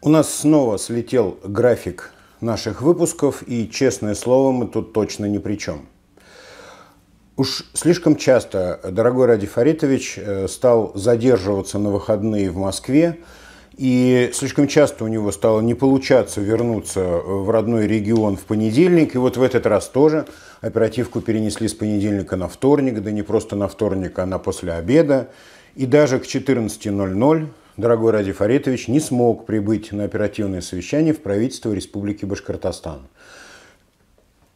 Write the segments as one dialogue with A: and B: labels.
A: У нас снова слетел график наших выпусков, и, честное слово, мы тут точно ни при чем. Уж слишком часто дорогой Ради Фаритович э, стал задерживаться на выходные в Москве, и слишком часто у него стало не получаться вернуться э, в родной регион в понедельник. И вот в этот раз тоже оперативку перенесли с понедельника на вторник, да не просто на вторник, а на после обеда. И даже к 14.00 дорогой Ради Фаритович не смог прибыть на оперативное совещание в правительство Республики Башкортостан.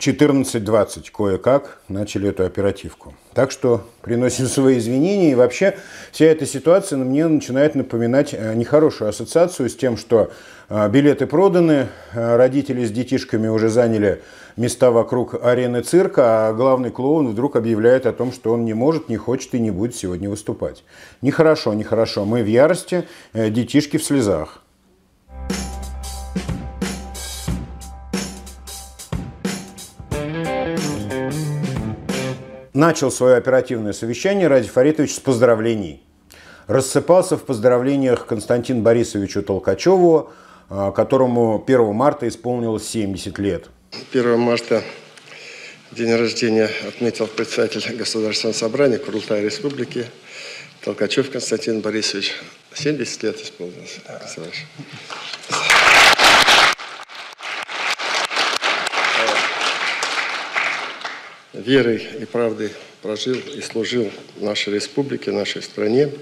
A: 14.20 кое-как начали эту оперативку. Так что приносим свои извинения. И вообще вся эта ситуация на мне начинает напоминать э, нехорошую ассоциацию с тем, что э, билеты проданы, э, родители с детишками уже заняли места вокруг арены цирка, а главный клоун вдруг объявляет о том, что он не может, не хочет и не будет сегодня выступать. Нехорошо, нехорошо. Мы в ярости, детишки в слезах. Начал свое оперативное совещание Ради Фаритович с поздравлений. Рассыпался в поздравлениях Константин Борисовичу Толкачеву, а, которому 1 марта исполнилось 70 лет.
B: 1 марта день рождения отметил председатель Государственного собрания Курултая Республики Толкачев Константин Борисович. 70 лет исполнилось, Константин верой и правдой прожил и служил нашей республике, нашей стране.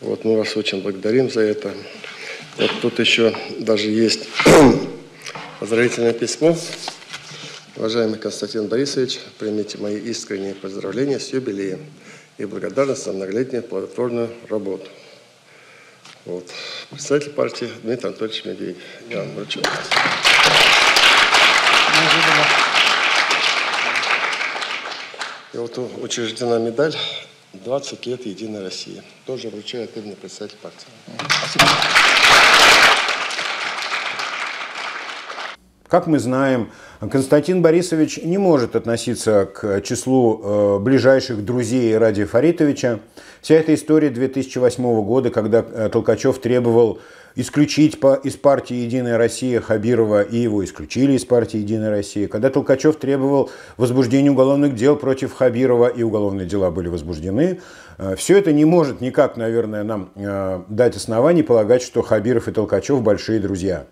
B: Вот мы вас очень благодарим за это. Вот тут еще даже есть поздравительное письмо. Уважаемый Константин Борисович, примите мои искренние поздравления с юбилеем и благодарность за многолетнюю плодотворную работу. Вот. Представитель партии Дмитрий Анатольевич Медведев. Я вам вручу. Спасибо. И вот учреждена медаль «20 лет Единой России». Тоже вручает именно представитель партии. Спасибо.
A: Как мы знаем, Константин Борисович не может относиться к числу э, ближайших друзей Ради Фаритовича. Вся эта история 2008 года, когда э, Толкачев требовал исключить по, из партии «Единая Россия» Хабирова, и его исключили из партии «Единая Россия». Когда Толкачев требовал возбуждения уголовных дел против Хабирова, и уголовные дела были возбуждены, э, все это не может никак, наверное, нам э, дать оснований полагать, что Хабиров и Толкачев большие друзья.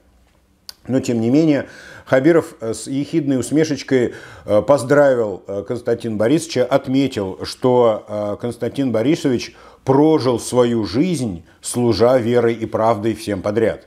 A: Но, тем не менее, Хабиров э, с ехидной усмешечкой поздравил Константина Борисовича, отметил, что Константин Борисович – прожил свою жизнь, служа верой и правдой всем подряд.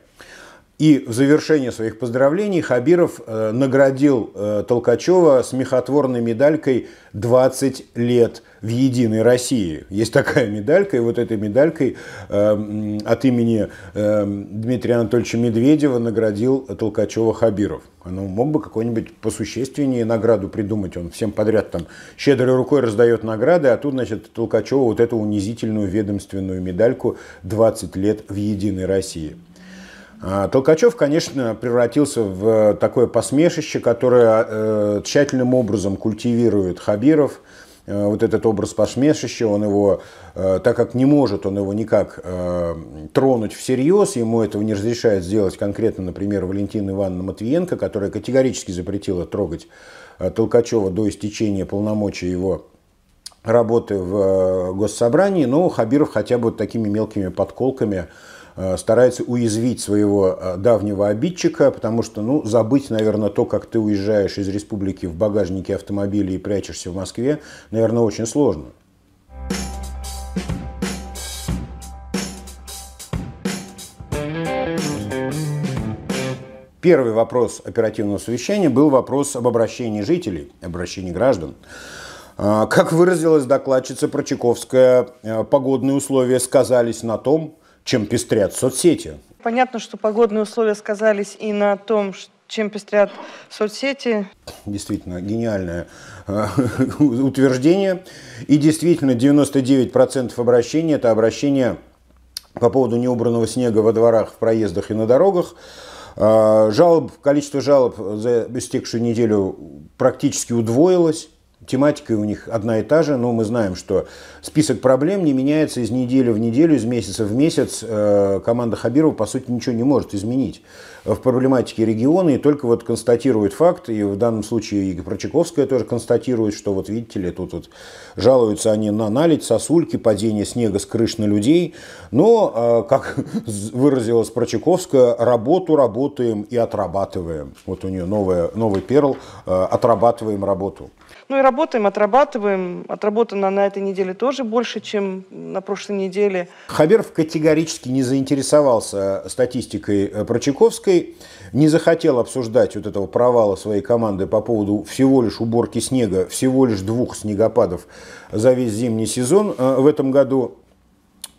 A: И в завершение своих поздравлений Хабиров э, наградил э, Толкачева смехотворной медалькой «20 лет в Единой России. Есть такая медалька, и вот этой медалькой э, от имени э, Дмитрия Анатольевича Медведева наградил Толкачева Хабиров. Он ну, мог бы какой-нибудь посущественнее награду придумать. Он всем подряд там щедрой рукой раздает награды, а тут, значит, Толкачеву вот эту унизительную ведомственную медальку 20 лет в Единой России. А, Толкачев, конечно, превратился в э, такое посмешище, которое э, тщательным образом культивирует Хабиров – Э, вот этот образ посмешища, он его, э, так как не может он его никак э, тронуть всерьез, ему этого не разрешает сделать конкретно, например, Валентина Ивановна Матвиенко, которая категорически запретила трогать Толкачева до истечения полномочий его работы в госсобрании, но Хабиров хотя бы вот такими мелкими подколками Э, старается уязвить своего э, давнего обидчика, потому что, ну, забыть, наверное, то, как ты уезжаешь из республики в багажнике автомобиля и прячешься в Москве, наверное, очень сложно. Первый вопрос оперативного совещания был вопрос об обращении жителей, обращении граждан. А, как выразилась докладчица Прочаковская, э, погодные условия сказались на том, чем пестрят соцсети.
B: Понятно, что погодные условия сказались и на том, чем пестрят соцсети.
A: Действительно, гениальное э, утверждение. И действительно, 99% обращений – это обращения по поводу неубранного снега во дворах, в проездах и на дорогах. А, жалоб, количество жалоб за истекшую неделю практически удвоилось тематика у них одна и та же, но мы знаем, что список проблем не меняется из недели в неделю, из месяца в месяц. Э, команда Хабирова, по сути, ничего не может изменить в проблематике региона и только вот констатирует факт, и в данном случае и Прочаковская тоже констатирует, что вот видите ли, тут вот жалуются они на наледь, сосульки, падение снега с крыш на людей, но, а, как выразилась Прочаковская, работу работаем и отрабатываем. Вот у нее новая, новый перл а, «Отрабатываем работу».
B: Ну и работаем, отрабатываем. Отработано на этой неделе тоже больше, чем на прошлой неделе.
A: Хаберов категорически не заинтересовался статистикой э, Прочаковской, не захотел обсуждать вот этого провала своей команды по поводу всего лишь уборки снега, всего лишь двух снегопадов за весь зимний сезон э, в этом году.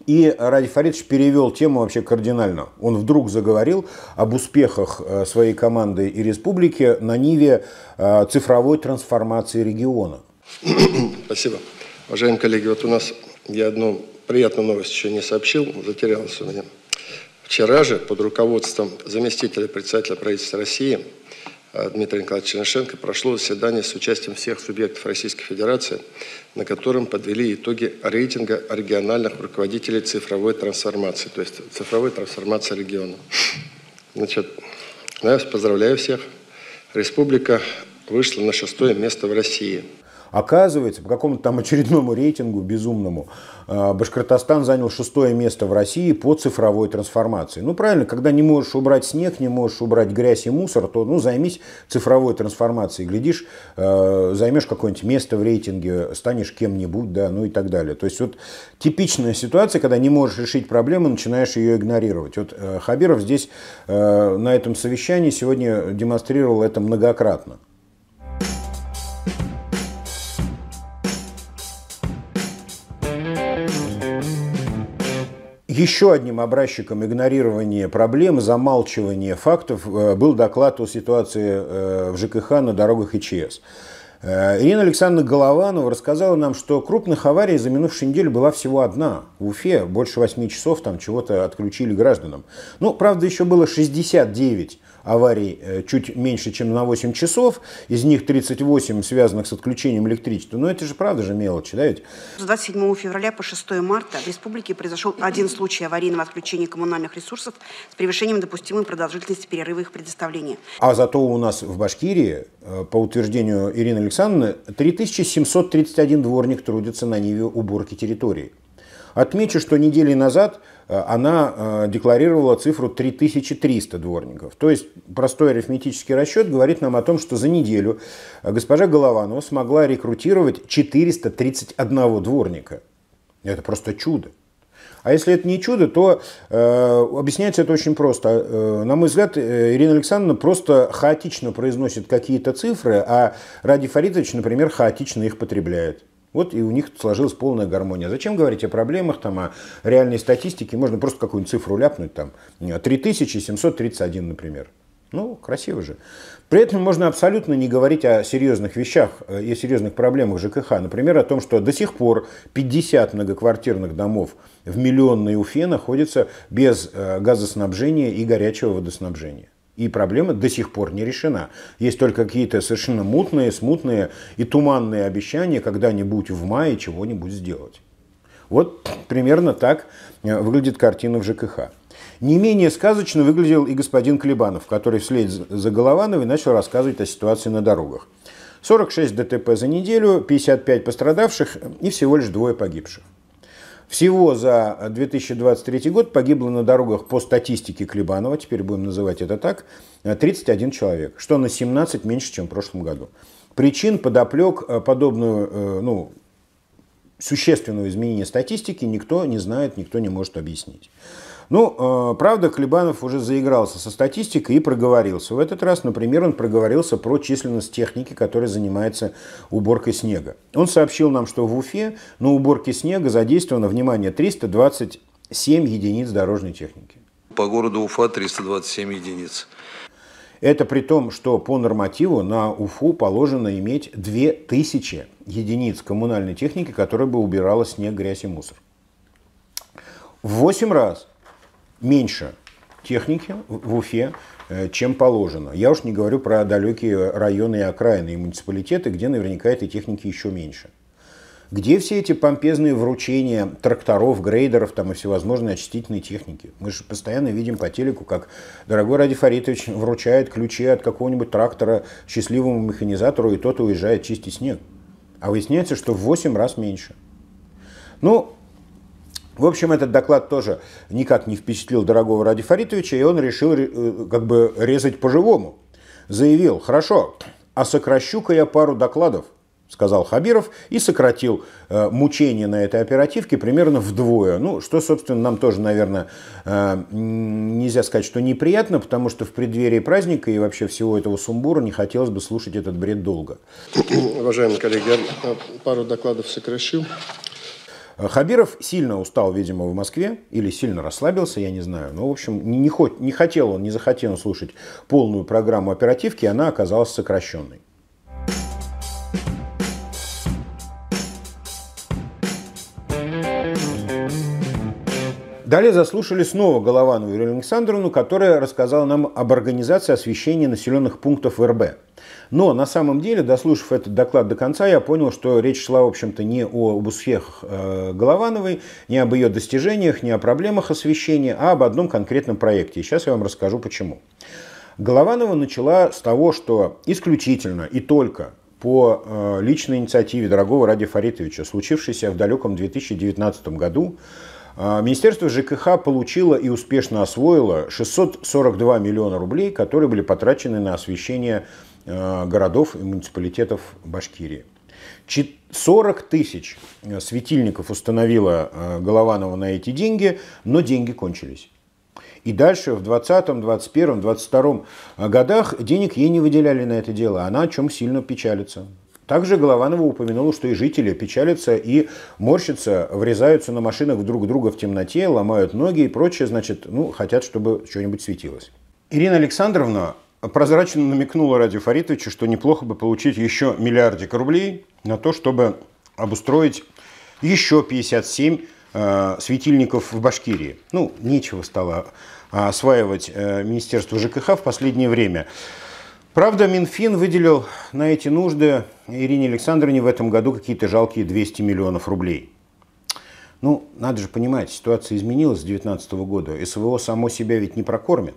A: И Ради Фаридович перевел тему вообще кардинально. Он вдруг заговорил об успехах э, своей команды и республики на ниве э, цифровой трансформации региона.
B: Спасибо. Уважаемые коллеги, вот у нас я одну приятную новость еще не сообщил, затерялась у меня. Вчера же под руководством заместителя председателя правительства России э, Дмитрия Николаевича Чернышенко прошло заседание с участием всех субъектов Российской Федерации, на котором подвели итоги рейтинга региональных руководителей цифровой трансформации, то есть цифровой трансформации региона. Значит, я поздравляю всех. Республика вышла на шестое место в
A: России – Оказывается, по какому-то там очередному рейтингу безумному, э, Башкортостан занял шестое место в России по цифровой трансформации. Ну правильно, когда не можешь убрать снег, не можешь убрать грязь и мусор, то ну, займись цифровой трансформацией. Глядишь, э, займешь какое-нибудь место в рейтинге, станешь кем-нибудь, да, ну и так далее. То есть вот типичная ситуация, когда не можешь решить проблему, начинаешь ее игнорировать. Вот э, Хабиров здесь на этом совещании сегодня демонстрировал это многократно. Еще одним образчиком игнорирования проблем, замалчивания фактов э, был доклад о ситуации э, в ЖКХ на дорогах ИЧС. Э, Ирина Александровна Голованова рассказала нам, что крупных аварий за минувшую неделю была всего одна. В Уфе больше 8 часов там чего-то отключили гражданам. Ну, правда, еще было 69 аварий э, чуть меньше, чем на 8 часов, из них 38 связанных с отключением электричества. Но это же правда же мелочи, да ведь?
B: С 27 февраля по 6 марта в республике произошел один случай аварийного отключения коммунальных ресурсов с превышением допустимой продолжительности перерыва их предоставления.
A: А зато у нас в Башкирии, э, по утверждению Ирины Александровны, 3731 дворник трудится на ниве уборки территории. Отмечу, что недели назад – Э, она э, декларировала цифру 3300 дворников. То есть простой арифметический расчет говорит нам о том, что за неделю э, госпожа Голованова смогла рекрутировать 431 дворника. Это просто чудо. А если это не чудо, то э, объясняется это очень просто. Э, на мой взгляд, Ирина Александровна просто хаотично произносит какие-то цифры, а Ради Фаридович, например, хаотично их потребляет. Вот и у них сложилась полная гармония. Зачем говорить о проблемах, там, о реальной статистике? Можно просто какую-нибудь цифру ляпнуть, там, 3731, например. Ну, красиво же. При этом можно абсолютно не говорить о серьезных вещах э, и серьезных проблемах ЖКХ. Например, о том, что до сих пор 50 многоквартирных домов в миллионной Уфе находятся без э, газоснабжения и горячего водоснабжения. И проблема до сих пор не решена. Есть только какие-то совершенно мутные, смутные и туманные обещания когда-нибудь в мае чего-нибудь сделать. Вот примерно так э, выглядит картина в ЖКХ. Не менее сказочно выглядел и господин Клебанов, который вслед за Головановой начал рассказывать о ситуации на дорогах. 46 ДТП за неделю, 55 пострадавших и всего лишь двое погибших. Всего за 2023 э, год погибло на дорогах по статистике Клебанова, теперь будем называть это так, 31 э, человек, что на 17 меньше, чем в прошлом году. Причин подоплек э, подобную, ну, существенную изменение статистики никто не знает, никто не может объяснить. Ну, э, правда, Хлебанов уже заигрался со статистикой и проговорился. В этот раз, например, он проговорился про численность техники, которая занимается уборкой снега. Он сообщил нам, что в Уфе на уборке снега задействовано, внимание, 327 единиц дорожной техники. По городу Уфа 327 единиц. Это при том, что по нормативу на Уфу положено иметь 2000 единиц коммунальной техники, которая бы убирала снег, грязь и мусор. В 8 раз меньше техники в Уфе, э, чем положено. Я уж не говорю про далекие районы и окраины и муниципалитеты, где наверняка этой техники еще меньше. Где все эти помпезные вручения тракторов, грейдеров там, и всевозможной очистительной техники? Мы же постоянно видим по телеку, как дорогой Ради Фаритович вручает ключи от какого-нибудь трактора счастливому механизатору, и тот уезжает чистить снег. А выясняется, что в 8 раз меньше. Ну, в общем, этот доклад тоже никак не впечатлил дорогого Ради Фаритовича, и он решил э, как бы резать по-живому. Заявил, хорошо, а сокращу-ка я пару докладов, сказал Хабиров, и сократил э, мучение на этой оперативке примерно вдвое. Ну, что, собственно, нам тоже, наверное, э, нельзя сказать, что неприятно, потому что в преддверии праздника и вообще всего этого сумбура не хотелось бы слушать этот бред долго.
B: Уважаемые коллеги, я э, пару докладов сокращу.
A: Хабиров сильно устал, видимо, в Москве, или сильно расслабился, я не знаю. Но, в общем, не, не хотел он, не захотел он слушать полную программу оперативки, она оказалась сокращенной. Далее заслушали снова Голованову Юрию Александровну, которая рассказала нам об организации освещения населенных пунктов в РБ. Но на самом деле, дослушав этот доклад до конца, я понял, что речь шла, в общем-то, не об успехах э, Головановой, не об ее достижениях, не о проблемах освещения, а об одном конкретном проекте. И сейчас я вам расскажу, почему. Голованова начала с того, что исключительно и только по э, личной инициативе дорогого Ради Фаритовича, случившейся в далеком 2019 году, а, министерство ЖКХ получило и успешно освоило 642 миллиона рублей, которые были потрачены на освещение а, городов и муниципалитетов Башкирии. 40 тысяч э, светильников установила а, Голованова на эти деньги, но деньги кончились. И дальше в 20, 21, 22 годах денег ей не выделяли на это дело. Она о чем сильно печалится. Также Голованова упомянула, что и жители печалятся и морщатся, врезаются на машинах друг друга в темноте, ломают ноги и прочее, значит, ну, хотят, чтобы что-нибудь светилось. Ирина Александровна прозрачно намекнула Радио Фаритовичу, что неплохо бы получить еще миллиардик рублей на то, чтобы обустроить еще 57 э, светильников в Башкирии. Ну, нечего стало э, осваивать э, Министерство ЖКХ в последнее время. Правда, Минфин выделил на эти нужды Ирине Александровне в этом году какие-то жалкие 200 миллионов рублей. Ну, надо же понимать, ситуация изменилась с 2019 года. СВО само себя ведь не прокормит.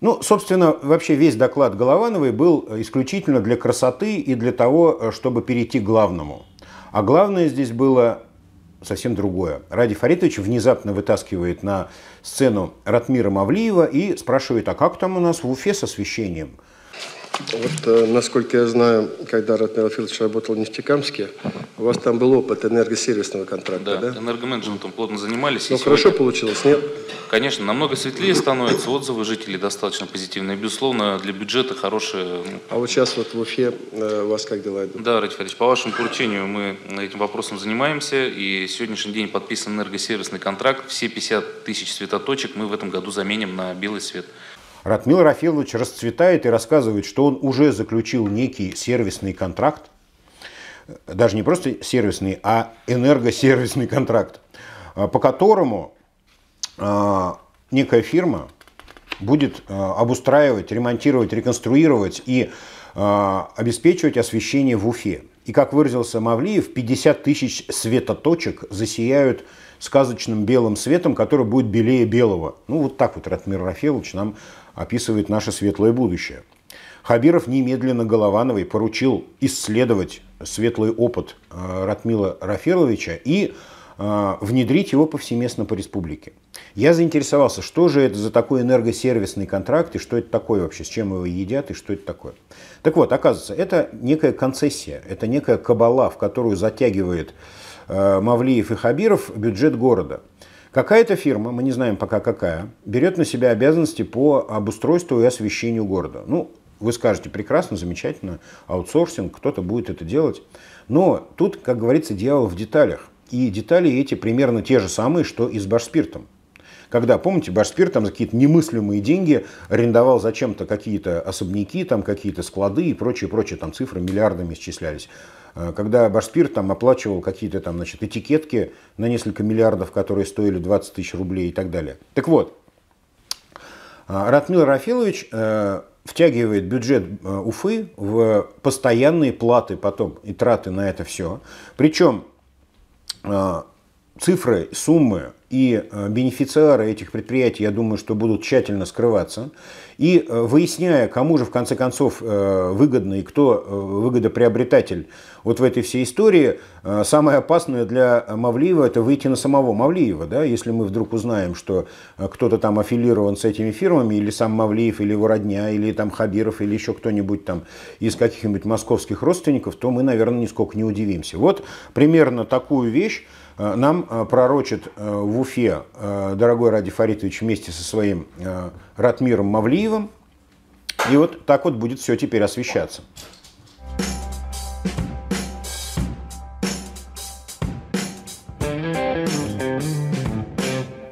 A: Ну, собственно, вообще весь доклад Головановой был исключительно для красоты и для того, чтобы перейти к главному. А главное здесь было совсем другое. Ради Фаритович внезапно вытаскивает на сцену Ратмира Мавлиева и спрашивает, а как там у нас в Уфе с освещением?
B: Вот, э, насколько я знаю, когда Ратмир Алфилович работал в Нефтекамске, у вас там был опыт энергосервисного контракта, да?
A: Да, энергоменеджментом плотно занимались. Ну, хорошо сегодня...
B: получилось, нет?
A: Конечно, намного светлее становятся отзывы жителей достаточно позитивные. Безусловно, для бюджета хорошие... Ну,
B: а вот сейчас вот в Уфе э, у вас как дела идут?
A: Да, Ратмир Алфилович, по вашему поручению мы этим вопросом занимаемся, и сегодняшний день подписан энергосервисный контракт. Все 50 тысяч светоточек мы в этом году заменим на белый свет. Ратмил Рафилович расцветает и рассказывает, что он уже заключил некий сервисный контракт, даже не просто сервисный, а энергосервисный контракт, э, по которому э, некая фирма будет э, обустраивать, ремонтировать, реконструировать и обеспечивать освещение в Уфе. И как выразился Мавлиев, 50 тысяч светоточек засияют сказочным белым светом, который будет белее белого. Ну, вот так вот Ратмир Рафилович нам описывает наше светлое будущее. Хабиров немедленно Головановой поручил исследовать светлый опыт э, Ратмила Рафиловича и э, внедрить его повсеместно по республике. Я заинтересовался, что же это за такой энергосервисный контракт и что это такое вообще, с чем его едят и что это такое. Так вот, оказывается, это некая концессия, это некая кабала, в которую затягивает Э, Мавлиев и Хабиров бюджет города. Какая-то фирма, мы не знаем пока какая, берет на себя обязанности по обустройству и освещению города. Ну, вы скажете, прекрасно, замечательно, аутсорсинг, кто-то будет это делать. Но тут, как говорится, дьявол в деталях. И детали эти примерно те же самые, что и с башспиртом. Когда, помните, Башспир там за какие-то немыслимые деньги арендовал зачем-то какие-то особняки, там какие-то склады и прочее, прочее, там цифры миллиардами исчислялись. Э, когда Башпир там оплачивал какие-то там, значит, этикетки на несколько миллиардов, которые стоили 20 тысяч рублей и так далее. Так вот, э, Ратмил Рафилович э, втягивает бюджет Уфы в постоянные платы потом и траты на это все. Причем цифры, суммы и э, бенефициары этих предприятий, я думаю, что будут тщательно скрываться. И э, выясняя, кому же в конце концов э, выгодно и кто выгодоприобретатель вот в этой всей истории, самое опасное для Мавлиева это выйти на самого Мавлиева. Да? Если мы вдруг узнаем, что кто-то там аффилирован с этими фирмами, или сам Мавлиев, или его родня, или там Хабиров, или еще кто-нибудь там из каких-нибудь московских родственников, то мы, наверное, нисколько не удивимся. Вот примерно такую вещь нам пророчит в Уфе э, дорогой Ради Фаритович вместе со своим э, Ратмиром Мавлиевым. И вот так вот будет все теперь освещаться.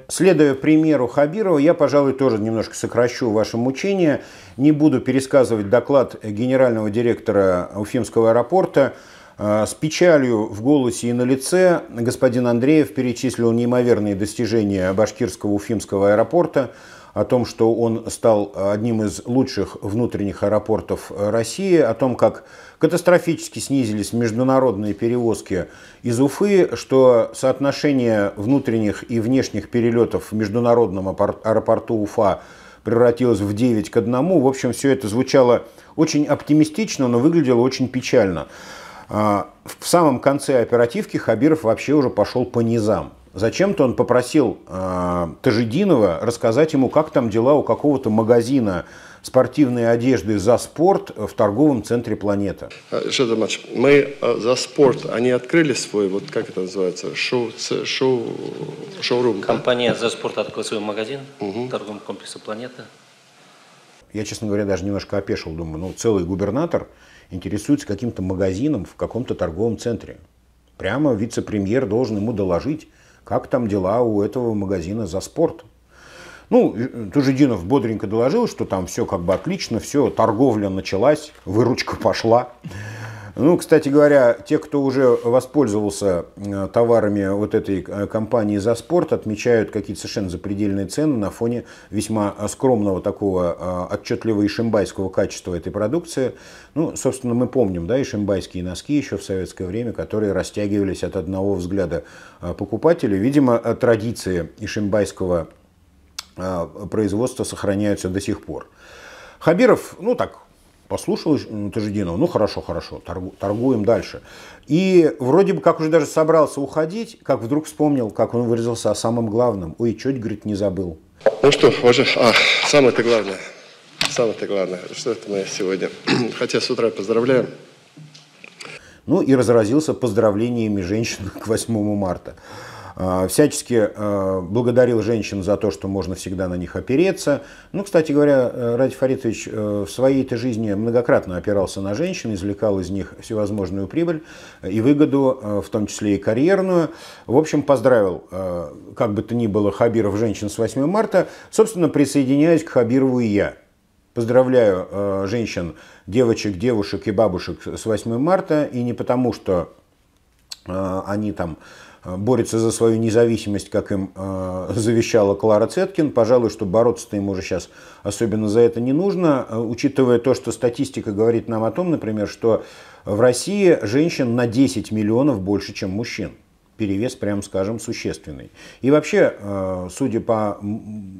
A: Следуя примеру Хабирова, я, пожалуй, тоже немножко сокращу ваше мучение. Не буду пересказывать доклад генерального директора Уфимского аэропорта. А, с печалью в голосе и на лице господин Андреев перечислил неимоверные достижения башкирского уфимского аэропорта, о том, что он стал одним из лучших внутренних аэропортов России, о том, как катастрофически снизились международные перевозки из Уфы, что соотношение внутренних и внешних перелетов в международном аэропорту Уфа превратилось в 9 к 1. В общем, все это звучало очень оптимистично, но выглядело очень печально. А, в самом конце оперативки Хабиров вообще уже пошел по низам. Зачем-то он попросил э, Тажидинова рассказать ему, как там дела у какого-то магазина спортивной одежды «За спорт» в торговом центре «Планета».
B: Что а, за матч? Мы «За спорт», они открыли свой, вот как это называется, шоу, шоу, шоурум? Компания «За спорт» открыла свой магазин угу. в торговом комплексе «Планета».
A: Я, честно говоря, даже немножко опешил, думаю, ну целый губернатор интересуется каким-то магазином в каком-то торговом центре. Прямо вице-премьер должен ему доложить, как там дела у этого магазина за спорт. Ну, э, Тужединов бодренько доложил, что там все как бы отлично, все, торговля началась, выручка пошла. Ну, кстати говоря, те, кто уже воспользовался э, товарами вот этой э, компании «За спорт», отмечают какие-то совершенно запредельные цены на фоне весьма э, скромного такого отчетливого ишимбайского качества этой продукции. Ну, собственно, мы помним, да, ишимбайские носки еще в советское время, которые растягивались от одного взгляда покупателя. Видимо, традиции ишимбайского производства сохраняются до сих пор. Хабиров, ну так, Послушал э, Тажидинова, ну хорошо, хорошо, торгуем дальше. И вроде бы как уже даже собрался уходить, как вдруг вспомнил, как он выразился о самом главном. Ой, чуть, говорит, не забыл. Ну что,
B: уже а, самое-то главное, самое-то главное, что это мы сегодня, хотя с утра поздравляем.
A: Ну и разразился поздравлениями женщин к 8 марта. А, всячески а, благодарил женщин за то, что можно всегда на них опереться. Ну, кстати говоря, э, Ради Фаритович э, в своей-то жизни многократно опирался на женщин, извлекал из них всевозможную прибыль и выгоду, э, в том числе и карьерную. В общем, поздравил, как бы то ни было, Хабиров женщин с 8 марта. Собственно, присоединяюсь к Хабирову и я. Поздравляю женщин, девочек, девушек и бабушек с 8 марта, и не потому, что они там борется за свою независимость, как им э, завещала Клара Цеткин. Пожалуй, что бороться-то им уже сейчас особенно за это не нужно, э, учитывая то, что статистика говорит нам о том, например, что в России женщин на 10 миллионов больше, чем мужчин перевес, прям скажем, существенный. И вообще, э, судя по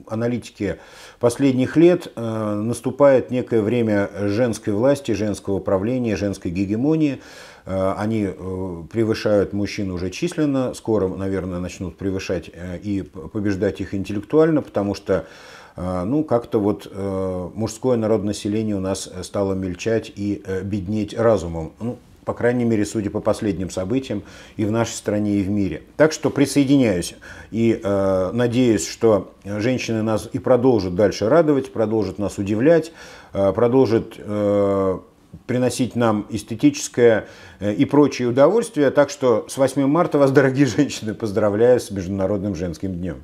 A: аналитике последних лет, наступает некое время женской власти, женского правления, женской гегемонии, Э, они э, превышают мужчин уже численно, скоро, наверное, начнут превышать э, и побеждать их интеллектуально, потому что ну, как-то вот э, мужское народонаселение у нас стало мельчать и э, беднеть разумом. Ну, по крайней мере, судя по последним событиям и в нашей стране, и в мире. Так что присоединяюсь и э, надеюсь, что женщины нас и продолжат дальше радовать, продолжат нас удивлять, э, продолжат э, приносить нам эстетическое э, и прочие удовольствия. Так что с 8 марта вас, дорогие женщины, поздравляю с Международным женским днем.